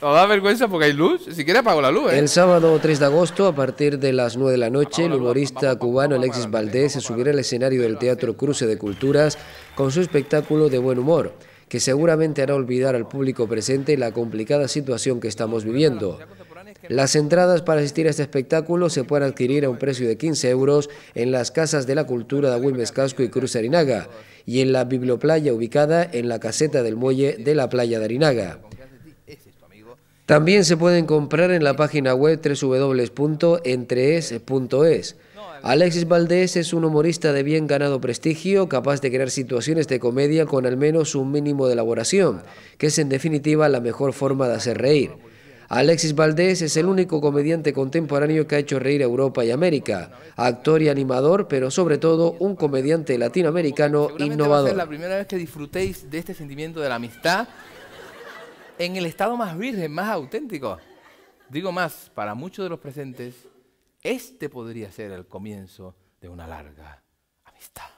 da vergüenza porque hay luz? Si quiere apago la luz. ¿eh? El sábado 3 de agosto, a partir de las 9 de la noche, el humorista cubano Alexis Valdés se subirá al escenario del Teatro Cruce de Culturas con su espectáculo de buen humor, que seguramente hará olvidar al público presente la complicada situación que estamos viviendo. Las entradas para asistir a este espectáculo se pueden adquirir a un precio de 15 euros en las Casas de la Cultura de Wilmes Casco y Cruz Arinaga y en la Biblioplaya ubicada en la caseta del muelle de la playa de Arinaga. También se pueden comprar en la página web www.entrees.es. Alexis Valdés es un humorista de bien ganado prestigio, capaz de crear situaciones de comedia con al menos un mínimo de elaboración, que es en definitiva la mejor forma de hacer reír. Alexis Valdés es el único comediante contemporáneo que ha hecho reír a Europa y América, actor y animador, pero sobre todo un comediante latinoamericano innovador. Va la primera vez que disfrutéis de este sentimiento de la amistad en el estado más virgen, más auténtico. Digo más, para muchos de los presentes, este podría ser el comienzo de una larga amistad.